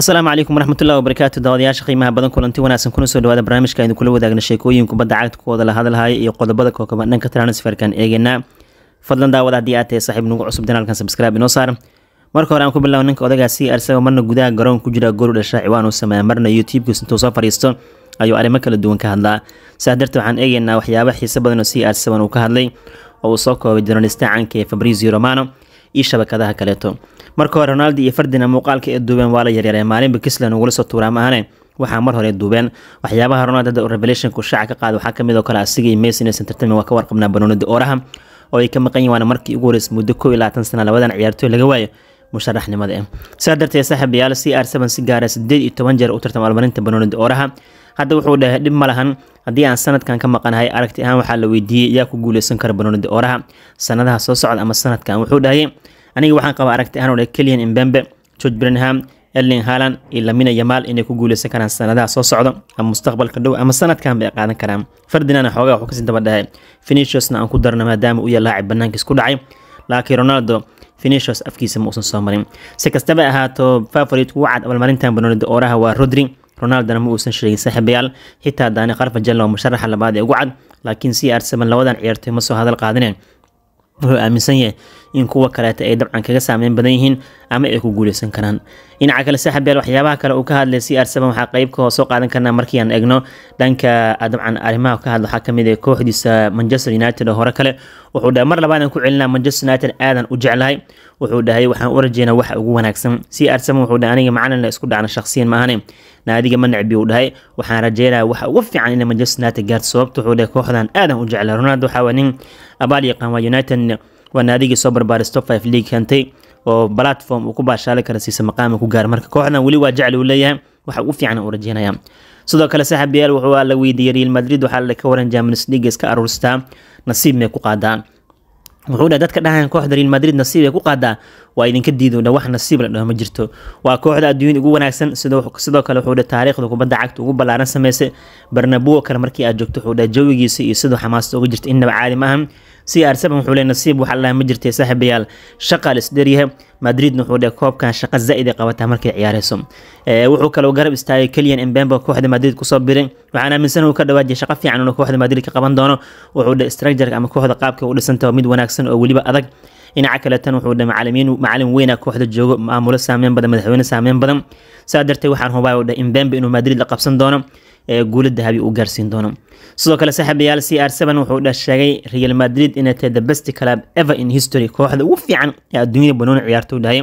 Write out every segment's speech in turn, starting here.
asalaamu calaykum waraxmatullahi wabarakaatu daawadayaasha qiimaha badan kulanti wanaagsan kuna soo dhawaada barnaamijka aynu kula wadaagna sheekooyin kubadda cagta la hadalhaya iyo qodobada kookaban dhanka transferkan eegeynaa fadlan daawada haddii aad tahay saaxiib nagu cusub janaalkan subscribe inoo saar marka hore aan ku bilaabo ninka odagaasi arsagoo marna gudaha garoonka ku jira gool dhashaa ciwaan uu sameeya marna youtube intuu soo fadhiisto ayuu arrimo kala duwan ka hadlaa sidaas darteed waxaan eegaynaa waxyaaba xiise badanoo si arsaban uu ka hadlay oo uu soo koobay journalista caanka ee fabrizio romano iyo shabakadaha kaleeto marka hore ronaldi iyo fardina muuqaalka ee duubeen waa la yaryareen maalinba kislan ugula soo tuuraam ahane waxaa mar hore duubeen waxyaabaha ronald revelationku shaaca ka qaada waxaa kamid oo ah kale asiga iyo mesines waa ka warqabnaa banoonida ooraha oo ay ka maqan yihiin markii ugu horeysa muddo koob iyo labaatan sana labadan ciyaartooy laga waayo musharaxnimada ah sidaa darteed saaxiib c r seven si gaara ah sideed iyo toban jeer u tartama almarinta banoonida ooraha hadda wuxuu dhahay dhib ma haddii aan sanadkan ka maqanahay aragti ahaan waxaa la weydiiyey yaa ku guuleysan kara banoonida ooraha sanadaha soo socda ama sanadkan wuxuu dhahayay aniga waxaan qabaa aragti ahaan odhe keliyan imbembe george brenham erling haaland iyo lamina yamaal inay ku guuleysan karaan sanadaha soo socda ama mustaqbalka dhow ama sanadkan bay qaadan karaan ferdinana xoogaa waxuu kasii dabadhahay finishosna aan ku darno maadaama uu yaha laacib banaankiis dhacay laakiin ronaldo finishos afkiisa ma uusan soo marin si kastaba ahaato favorit ugu cad abaalmarintan banoonida ooraha waa rodri ronaldona ma uusan sheegin saaxiibayaal xitaa daani karfajallo musharaxa labaad ee ugu cad laakiin c r seven labadan ciyaartoy ma soo hadal qaadineen wuxuu aaminsan yahay in kuwa kaleeta ay dabcan kaga saameyn badan yihiin ama ay ku guuleysan karaan dhinaca kale saaxiibyaal waxyaabaha kale uu ka hadlay cr waxaa qayb ka hoos soo qaadan karnaa markii aan egno dhanka dabcan arrimaha ka hadla waxaa kamid ah kooxdiisa manchester united oo hore kale wuxuu dhahay mar labaad ku celinaa manchester united aadan u jeclahay wuxuu dhahay waxaan u rajeynaa waxa ugu wanaagsan cr wuxuu dhahay aniga macalinla isku dhacna shakhsiyan maahane naadiga ma uu dhahay waxaan rajeynaa waxa ugu fiican inay manchester united gaarto sababta wuxuu dhahay kooxdan aadan u jeclay ronald waxaa waa nin abaal yaqaan waa united waa naadigii soo barbaaristop five league keentay oo platform uu ku baashaali kara siisa maqaama ku gaar marka kooxdan weli waa jecel uu leeyahay waxa ugu fiican u rajeynaya sidoo kale saaxiib yaal wuxuu la weydiiyey real madrid waxaa ka waran jamus liga iska aruurstaa nasiib may ku qaadaan wuxuu dhahay dadka dhahayan kooxda real madrid nasiib ay ku qaadaa waa idinka diido dha wax nasiib la dhaho ma jirto waa kooxda adduunyada ugu wanaagsan sidoo kale wuxuu dhahay taariikhda kubadda cagta ugu ballaaran sameysay barnabuo kale markii aad joogto wuxuu dhahay jawigiisa iyo sidoo xamaasta uga jirta innaba caadi ma c r arsaban wuxuu leey nasiib waxa la ma jirtay saaxiibayaal shaqaal la isdheeryahay madrid wuxuudhe koobkan shaqo zaa-iday qabataa markay ciyaareyso eh, wuxuu kaloo garab istaagay keliyan embemba kooxda madrid kusoo biray waxaan aaminsan uu ka dhawaajiya shaqo fiican inuu kooxda madrid ka qaban doono wuxuu dhe structureka ama kooxda qaabka u dhisantaho mid wanaagsan oo weliba adag dhinaca kale wuxuu dhe macalimiin macalin weyna ah kooxda joogo maamulo saameyn badan madaxweyne saameyn badan saa darteed waxaan hubaa u dheh imbembe inuu madrid la qabsan doono ee guula dahabi uu gaarsiin doono sidoo kale saaxiibayaal c r wuxuu dha real madrid inay tahay the best club ever in history kooxda ugu fiican ee adduunyada banooni ciyaarta u dhahay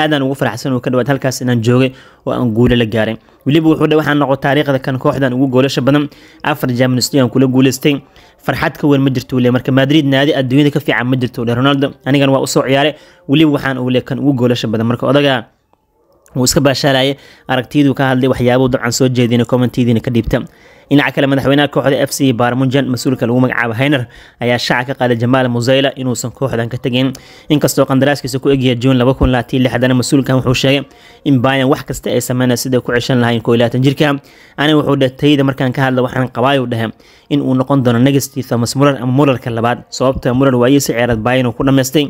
aadaan ugu faraxsan uu ka dhawaad halkaas inaan joogay oo aan guulo la gaaray weliba wuxuu dhe waxaa noqo taariikhda kan kooxdan ugu goolasha badan afar champions aan kula guulaystay farxad ka weyn ma jirto le marka madrid naadi adduunyada ka fiican ma jirto le ronaldo anigan waa usoo ciyaaray weliba waxaan uu kan ugu goolasha badan marka odaga wuu iska baashaalaya aragtiyadu ka hadlay waxyaabuu dabcan soo jeedina kommantidiina ka dhiibta dhinaca kale madaxweynaha kooxda f c baarmujan mas-uulka lagu magacaabo hayner ayaa shaaca ka qaaday jamaal museyla inuusan kooxdan ka tegin inkastoo qandaraaskiisa ku egyaha juun aana mas-uulkan wuxuu sheegay in baayan wax kasta ay sameynay siday ku ceshan lahayn kooilaatan jirka ani wuxuu dheh tayda markaan ka hadla waxaan qabaayu dhehe in uu noqon doono negastii thomas muller ama mullerka labaad sababta muller waayiisi ceerad baayan uu ku dhammaystay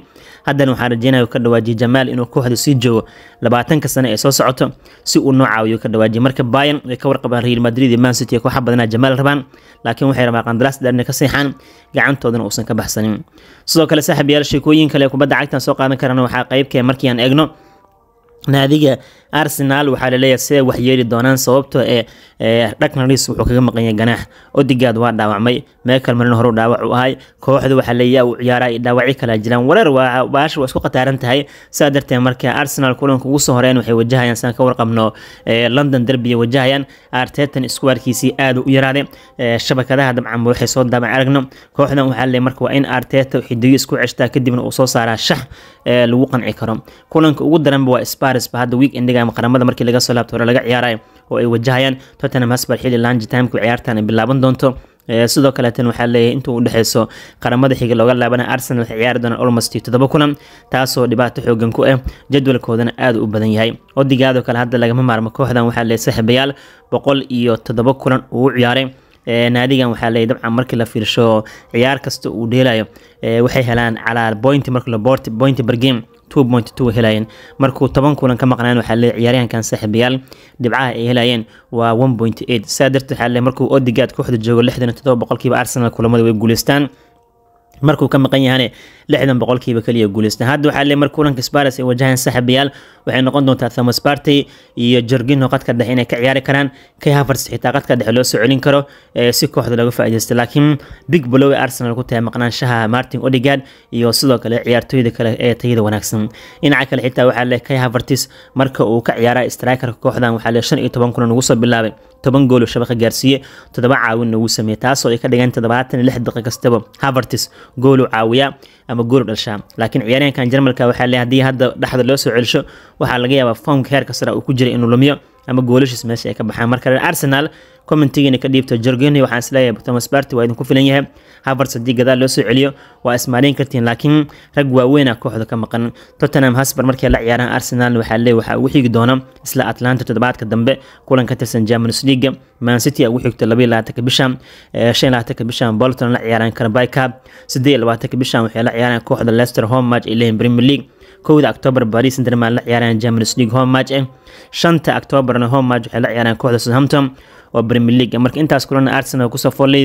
haddana waxaa rajeynaya ka dhawaajiye jamaal inuu kooxda sii joogo labaatanka sano ee soo socoto si uu noo caawiyo ka dhawaajiye marka baayan way ka warqabaan real madrid iyo mancity kooxa badanaa jamaal rabaan laakiin waxay rabaan qandaraas dheer ka seexaan gacantoodana uusan ka baxsanin sidoo kale saaxiib yaal sheekooyin kale kubadda cagtan soo qaadan karana waxaa qeybkee ah markii aan eegno naadiga arsenal waxaa laleeyahay siday waxyeeli doonaan sababto ah, ee eh, eh, dhaknaris wuxuu kaga maqanyay ganaax odigaad waa dhaawacmay meekal malin horu dhaawac u ahay kooxda waxaa leeyaha uu ciyaara dhaawacyo kala jiraan wareer baasha waa isku khataaran tahay sidaa darteed marka arsenal kulanka ugu soo horeen waxay wajahayaan sidaan ka warqabno eh, london derbiya wajahayaan artetan iskuwaarkiisii aada u yaraaday shabakadaha dabcanba waxay soo daaban aragno kooxdan waxaa leeyahay marka waa in arteta xidiyo isku ceshtaa kadibna uu soo saaraa shax lagu qanci karo kulanka ugu daranba waa sparsba hadda week endiga ama qaramada markii laga soo laabto hore laga ciyaarayo oo ay wajahayaan tottenham hosbar xilli lanji timku ciyaartan ay bilaaban doonto eh, sidoo kaleetan waxaa leeyahay inta udhexeyso qaramada xiga looga laabana arsenal waxay ciyaari doonaan olmost toddoba kulan taasoo dhibaato xoogan ku ah jadwalkoodana aad u badan yahay odigaadoo kale hadda lagama maarmo kooxdan waxaa leeyahay saaxiibayaal boqol iyo toddoba kulan uu ciyaaray eh, naadigan waxaa leeyahy dabcan markii la fiirsho ciyaar kasta uu dheelayo waxay helaan calaa bointi marka la bointi bargame point two helayeen markuu toban kulan ka maqnaan waxaa leeyahay ciyaaryahankan saaxiibayaal dhibcaha ay helayeen waa one point eight sidaa darteed waxaa leeyahay markuu odegaad kooxda joogo lixdan iyo todoba boqolkiiba arsenal kulamada way guuleystaan markuu ka maqan yahane lixdan boqolkiiba keliya guuleystan hadda waxaa le mar kulanka spares ay wajahaan saaxiibayaal waxay noqon doontaa thomas partey iyo jorginho qadka dhexe inay ka ciyaari karaan kay havertz xitaa qadka dhexe loo soo celin karo eh, si kooxda laga faa'iidaysto laakiin big blow arsenal ku tahay maqnaanshaha martin odegaard iyo sidoo kale ciyaartooyda kale ee tayada wanaagsan dhinaca kale xitaa waxaa le kay havertz marka uu ka ciyaara strikerka kooxdan waxaa le shan iyo toban kulan ugu soo bilaabay toban gool shabaqa gaarsiiye toddoba caawinna wuu sameeyey taasoo ay ka dhigan toddobaatan lix daqiiq kastaba havertz goolu caawiya ama ama gool dhashaa laakiin ciyaaryahankan jarmalka waxaa le hadii hadda dhexda loo soo celisho waxaa laga yaabaa foomka heerka sare uu ku jiray inuu lumiyo ama goolashiis meesha ay ka baxaan markale arsenal commentigiina ka dhiibta jorgeni waxaan isleeyahay thomas barty waa idinku filan yahay havertz haddii gadaal loo soo celiyo waa ismaaliyn kartiin laakiin rag waaweynah kooxda ka maqan tottenham hasber markay la ciyaaraan arsenal waxaa leey waxaa ugu xigi doona isla atlanta toddobaadka dambe kulan ka tirsan champions league man city ugu xigto labaiyo labaatanka bishan shan labaatanka bishan bolton la ciyaaraan carbica siddeed labaatanka bishan waxay la ciyaaraan kooxda leicester home ay leeyihin premier league kowda oktoobar baris interman la ciyaaraan germanis league home match eh. shanta oktoobarna home match waxay la ciyaarayaan kooxda southampton oo premier league marka intaas kulana arsenal kusoo fool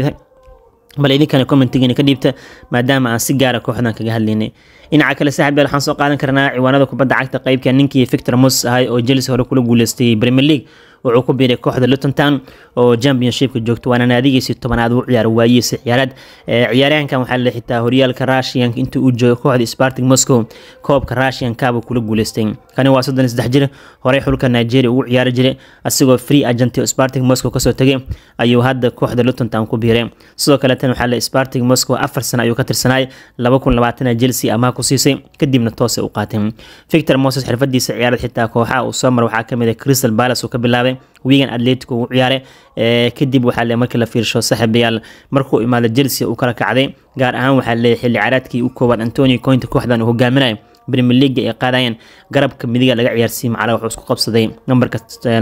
bal idinkana commentigiina ka dhiibta maadaama aan si gaara ah kooxdan kaga hadlaynay dhinaca kale saaxiib waxaan soo qaadan karnaa ciwaanada kubadda cagta qeybka ninkii victor mus ahay oo jelis hore kula guuleystay premier league wuxuu ku biiray kooxda Lutontown oo championshipka joogto waana naadigiisii tobanaad uu ciyaaro waayiisi ciyaarad eh, ciyaaraankan waxaa la xitaa horyaalka Russian intii uu joogo kooxda Spartak Moscow koobka Russian kula guuleystay kani waa 33 jir hore xulka Nigeria ugu ciyaari jiray asigoo free agent oo Spartak Moscow kasoo tagay ayuu hadda kooxda Lutontown ku biiray sidoo kale waxaa la Spartak Moscow afar sano ayuu ka tirsanaay 2020 Chelsea amaah ku siisay kadibna toos u qaateen Victor Moses xirfadiisa ciyaarad xitaa kooxaha uu soo maray waxaa kamid ah Crystal Palace uu ka bilaabay qaaday wigan atletico uu ciyaare kadib waxaale marka la fiirsho saaxiibayaal markuu imaado chelsea uu kala kacday gaar ahaan waxaa leeyahy xilli caraadkii u koowaad antonio cointa kooxdan uu hogaaminayo leaga ay qaadayeen garabka midiga laga ciyaarsiiye macala wuxuu isku qabsaday nambarka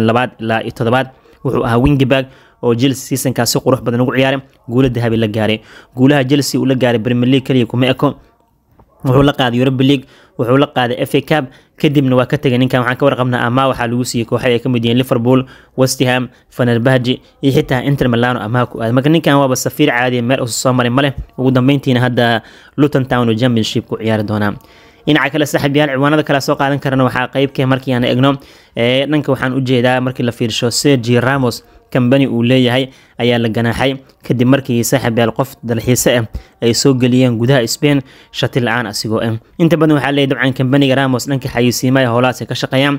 labaad ilaa iyo todobaad wuxuu ahaa wingabag oo chelsea siisankaas qurux badan ugu ciyaare guulo dahabi la gaaray guulaha chelsea uu la gaaray brimier league keliya kuma eko wuxuu la qaaday Europa League wuxuu la qaaday FA Cup kadibna waa ka tagay ninkan waxaan ka warqabnaa amaah waxaa lagu siiyey kooxada ay ka mid yihiin Liverpool West Ham iyo xitaa Inter Milan amaah ku aaday marka ninkan waaba safiir caadi meel uu soo maray male ugu dambeyntiina hadda Luton Town oo Championship ku ciyaari doonaa dhinaca kale saaxiibayaal ciwaanada kale soo qaadan karana waxaa qaybkee ah markii aan egno dhanka waxaan u jeedaa markii la fiirsho Sergio Ramos kambani uu leeyahay ayaa la ganaaxay kadib markii saaxiibyaal qof dalxiise ah ay soo geliyeen gudaha spain shati la-aan asigoo ah inta badan waxaa leeyahy dabcan kambaniga ramos dhanka xayeysiimaha howlahaas ay ka shaqeeyaan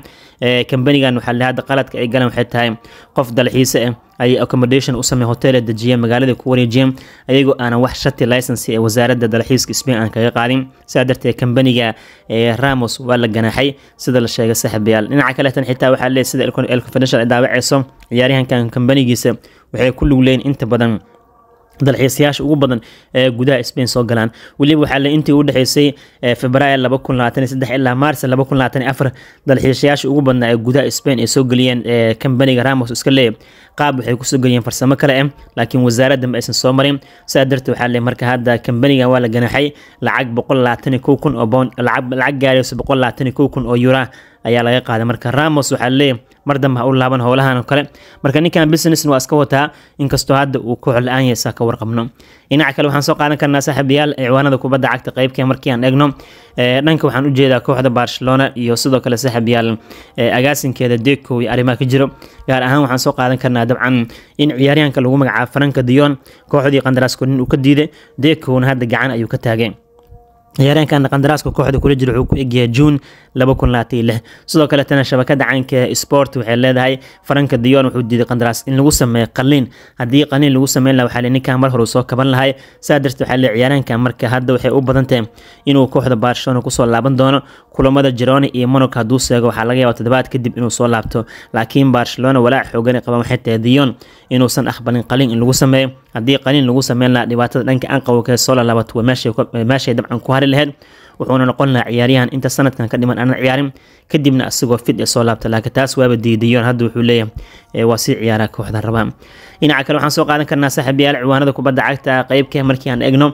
kambanigan waxaa leeyahay hadda qaladka ay galaan waxay tahay qof dalxiise ah ay accommodation u samey hotel dejiyeen magaalada ku wareejiyeen ayagoo aanan wax shati license ee wasaaradda dalxiiska spain aan kaga qaadin sidaa darteed kambaniga ramos waa la ganaaxay sida la sheegay saaxiibayaal dhinaca kaleetan xitaa waxaa leeyahy sida el ay daawaceyso ciyaaryahankan kambanigiisa waxay ku lugleyn inta badan dalxiisayaasha ugu badan ee gudaha Spain soo galaan waliba waxaa la intii u dhaxeysay February 2023 ilaa Maars 2024 dalxiisayaasha ugu badnaa ee gudaha Spain ay soo galiyeen kambaniga Ramos iska leeyahay qaab waxay ku soo farsamo kale ah laakiin wasaaradda ma aysan soo marin sidaa darteed waxaa la marka hadda kambaniga waa la ganaxay lacag 121 kun oo pound lacag lacag gaaraysa 121 kun oo euro ayaa laga qaaday marka Ramos waxaa leeyahay mar dambe ha u laaban howlahan kale marka ninkan businessn waa iska wataa inkastoo hadda uu koox la-aan yahay saa ka warqabno dhinaca kale waxaan soo qaadan karnaa saaxiibayaal ciwaanada kubadda cagta qaybkee markii aan eegno eh, dhanka waxaan ujeedaa kooxda barcelona iyo sidoo kale saaxiibayaal eh, agaasinkeeda deeko iyo arrimaha ka jiro gaar ahaan waxaan soo qaadan karnaa dabcan in ciyaaryahanka lagu magacaabo franka dion kooxdii qandaraaskoonin uu ka diiday deekowna hadda gacan ayuu ka taagay ciyaareenkan qandaraaska kooxda kula jira wuxuu ku egyahay juun sidoo kaletana shabakada caynka sport waxay leedahay faranka diyon wuxuu diiday qandaraas in lagu sameeyo qaliin haddii qaliin lagu sameyn laha waxaa ninkan mar hore soo kaban lahay saa darteed waxaa le ciyaareenkan marka hadda waxay u badantahay inuu kooxda barcelona kusoo laaban doono kulamada jeroni iyo monaco hadduu seego waxaa laga yaaba toddobaad kadib inuu soo laabto laakiin barcelona walaac xoogani qaban waxay tahay dion inuusan aqbalin qaliin in lagu sameeyo haddii qaliin lagu sameyn dhibaatada dhanka anqawkee soo lalaabato meeshay dabcan ku hari laheyd wuxuuna noqon lahaa ciyaaryahan inta sanadkan ka dhiman aanan ciyaarin kadibna asagoo fid ee soo laabta laakiin taas waaba diidayoon hadda wuxuu leeyahay waa sii ciyaara kooxdan rabaa dhinaca kale waxaan soo qaadan karnaa saaxiib ciwaanada kubadda cagta qaybkee markii aan egno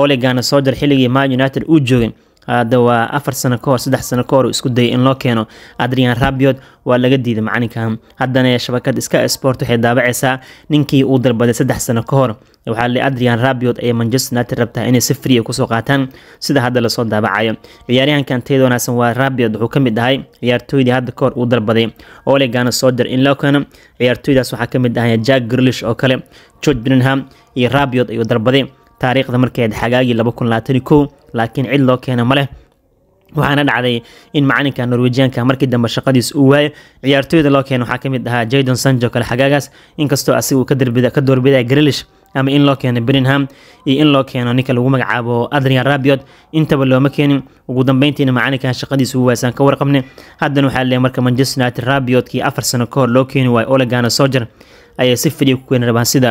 ole gaana soo xilligii man united uu joogay hadda waa afar sano kahor hor saddex sano ka isku dayay in loo keeno adrian rabiot waa laga diiday macalinkan haddana shabakad sky sport waxay daabacaysaa ninkii uu dalbaday saddex sano ka hor waxaa la adrian rabiot ayay manchester united rabtaa inay si free ah kusoo qaataan sida hadda lasoo daabacayo ciyaaryahankan tayada wanaagsan waa rabiot wuxuu ka mid ahay ciyaartooydii hadda ka uu dalbaday ole gaana soo in loo keeno ciyaartooydaas waxaa ka mid ahay jack grilish oo kale george brinham iyo rabiot ayuu dalbaday taariikhda markeed xagaagii laakiin cid loo keena ma waxaana dhacday in macalinka norwejianka markii dambe shaqadiis uu waayo ciyaartooyda loo keena waxaa kamid ahaa jadon sanjo kale xagaagaas inkastoo asigu ka doorbidaya grilish ama in loo keeno brinham iyo in loo keeno ninka lagu magacaabo adrian rabiot intaba looma keenin ugu dambeyntiina macalinkan shaqadiis uu waasaan ka warqabnay haddana waxaa lee marka manchester united rabiotkii afar sano ka hor loo keeni waayo olegana soger ayay si fidhiya ku keeni rabaan sida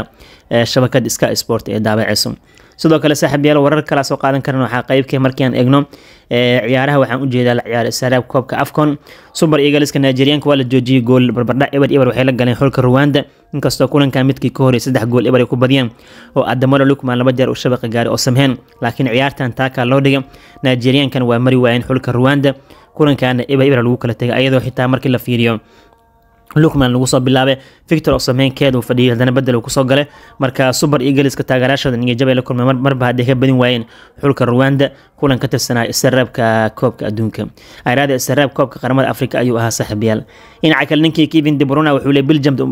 eh, shabakad ska sport ee daabaceyso sidoo kale saaxiib yaal warar kala soo qaadan karan waxaa qeybkay markii aan eegno ciyaaraha waxaan u jeedaa la ciyaar saraab koobka afcon super eagleska nigerianka waa la joojiyey gool barbardha eber eber waxay la galeen xulka rwanda inkastoo kulanka midkii ka horreeyay saddex gool eber ay ku badiyeen oo adamola lukman laba jeer u shabaqa gaaray oo samheen laakiin ciyaartan taakaa loo dhigay nigeriankan waa mari waayeen xulka rwanda kulankaana eber eber lagu kala tegay ayadoo xitaa markii la fiiriyo lukman lagu soo bilaabay victor oo sameynkeed uu fadhiyey haddana bedel uu kusoo galay marka subar iyo geliska taageerayaashooda niyajabay la kulmay marba hadday ka badin waayeen xulka ruwanda kulan ka tirsanaa isaraabka koobka adduunka ayraada isaraab koobka qaramada afrika ayuu ahaa saaxiibayaal dhinaca kale ninkii kevin debruna wuxuu leey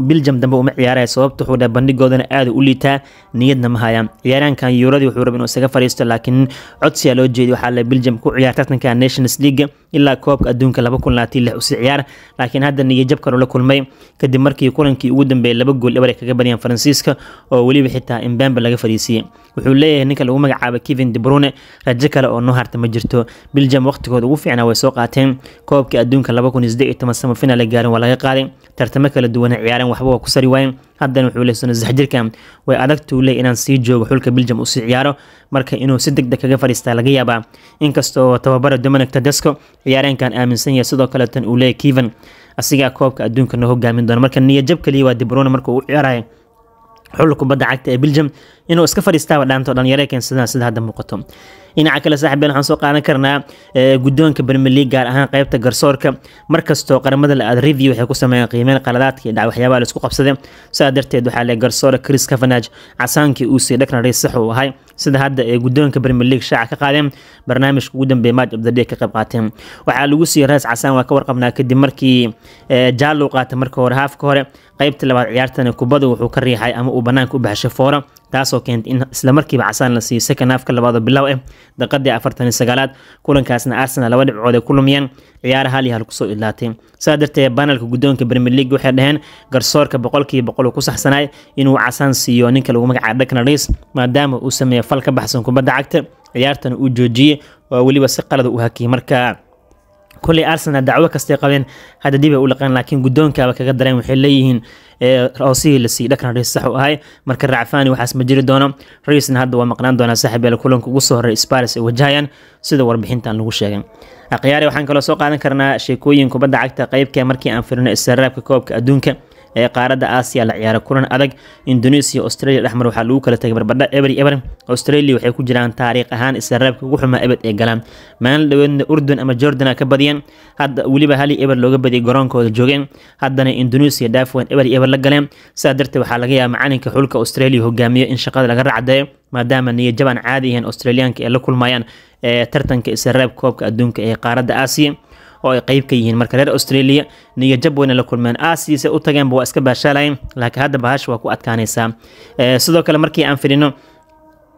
biljam dambe uma ciyaaraya sababta wuxuu dheh bandhigoodana aad u liitaa niyadna ma hayaan ciyaaraankan yuuradii wuxuu rabay inuu isaga fariisto laakiin codsiyaa loo jeeday waxaa le biljam ku ciyaartay nations league ilaa koobka adduunka usi ciyaar laakiin hadda niyajabkan ula kulmay kadib markii kulankii ugu dambeeyay laba gool eber ay kaga badiyeen faransiiska oo weliba xitaa imbembe laga fadhiisiiyey wuxuu leeyahay ninka lagu magacaaba kevin de brune rajo kale oo noo ma jirto biljam waqtigooda ugu fiicnaa way soo qaateen koobkii adduunka samafinal gaarin waa laga qaaday tartamo kala duwana ciyaareen waxba waa ku sari waayeen haddana wuxuu leh sanajirkan way adagtuu leh inaan sii joogo xulka biljam uu sii ciyaaro marka inuu si deg deg ah kaga fadhiistaa laga yaabaa inkastoo tababara dominic tadesco ciyaareenkan aaminsan yahay sidoo kaleetan uu leeyahy kivan asigaa koobka adduunka noo hogaamin doona marka niyajab kaliya waa dibrone marka uu ciyaaraya xulka kubadda cagta ee biljam inuu iska fadhiistaaba dhaanto dhalinyaro keensada sida hadda muuqato dhinaca kale saaxiibeen waxaan soo qaadan karnaa eh, guddoonka premier gaar ahaan qaybta garsoorka markastoo qaramada la review waxay ku sameeyeen qiimeyn qaladaadka iyo waxyaabaha la isku qabsaday sidaa darteed waxaa le garsoore chris cavanage casaankii uu sii dhaknary sax uu ahay sida hadda ee eh, guddoonka premier league shaaca ka qaadeen barnaamijka ugu dambeeya match of ka qayb qaateen waxaa lagu siiyey raas casaan waa ka warqabnaa kadib markii eh, jaallow qaatay marka hore haafka hore qaybta labaad ciyaartana kubada wuxuu ka riixay ama uu bannaanka u baxshay foora taasoo keentay in islamarkiiba casaan la siiyo second halfka labaadoo bilow ah eh, daqadii afartani sagaalaad kulankaasna arsenal laba dhibcood ay ku lumiyeen ciyaara hal iyo hal kusoo ilaatay sidaa darteed banalka guddoonka premier league waxay dhaheen garsoorka boqolkiiba boqol uu ku saxsanaay inuu casaan siiyo ninka lagu magacaabo deckner maadaama uu sameeya fal ka baxsan kubadda cagta ciyaartana uu joojiyey oo weliba si qalad u hakiyay markaa kulay arsenal dacwo kastay qabeen hadda dib u laqeen laakiin guddoonkaaba kaga dareen waxay leeyihiin ee oosihii sii dhakan ra'iis sax u ahay marka racfani waxaas ma jiri doono raisna hadda waa maqnaan doonaa saaxib yaal kulanka ugu soo horray sparis ay wajahayaan sida warbixintan lagu sheegay akhyaari waxaan kaloo soo qaadan karnaa sheekooyin kubadda cagta qeybka markii aan firino isaraabka koobka adduunka ee qaaradda aasiya la ciyaara kulan adag indonesia australia dhexmar waxaa lagu kala tegay barbadha ebri eber australia waxay ku jiraan taariikh ahaan isreebka ugu xumaa ebed ee galaan maalin dhoweedna urdun ama jordana ka badiyeen hadda weliba hali eber looga badiyay garoonkooda joogeen haddana indonesia dhaafwan eberi eber la galeen sidaa darteed waxaa laga yaaba macalinka xulka australia hogaamiyo in shaqada laga racdeeyo maadaama niyo jabaan caadi ahayn australiyaanka ee la kulmayaan ee tartanka isreeb koobka adduunka ee qaaradda aasiya oo ay qeyb ka yihiin marka reer australia niyo jab weyna la kulmeen aasidiisa u tageenba waa iska baashaalayn laakiin hadda bahasha waa ku adkaanaysaa eh, sidoo kale markii aan fidhino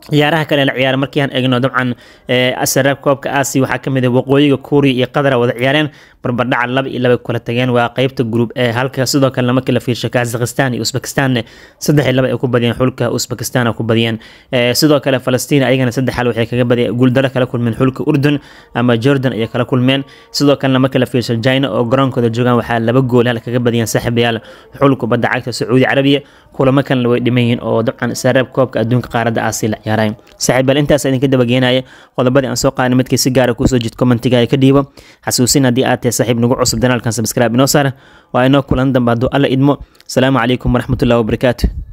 ciyaaraha kale la ciyaara markii aan eegno dabcan eh, asaraab koobka aasiya waxaa ka mid ah waqooyiga kuuriya iyo qadara wada ciyaareen barbardhaca laba iyo laba kula tageen waa qeybta gruub ee halka sidoo kale lama kala fiirsha kazakhstan iyo usbakistanna saddex iyo laba ay ku badiyeen xulka usbakistan ku badiyeen eh, sidoo kale falastiin ayagana saddex xal waxay kaga badiyeen guuldaro kala kulmeen xulka urdun ama jordan ayay kala kulmeen sidoo kale lama kala fiirsha china oo garoonkooda joogaan waxaa laba gool hal kaga badiyeen saaxiibayaal xulka badda cagta sacuudi carabiya kulamo kalena way dhiman yihiin oo dabcan saareeb koobka adduunka qaaradda aasii la ciyaarayn saaxiibayaal intaas idinka dabageynaya qodobadii aan soo qaadnay midkii si gaara ah kusoo jid commentiga ka dhiibo xasuusin haddii aad saaxiib nagu cusub danaalkan sabscribe inoo saara waa inoo kulan dambe hadduu alla idmo asalaamu calaykum waraxmatullahi wabarakaatu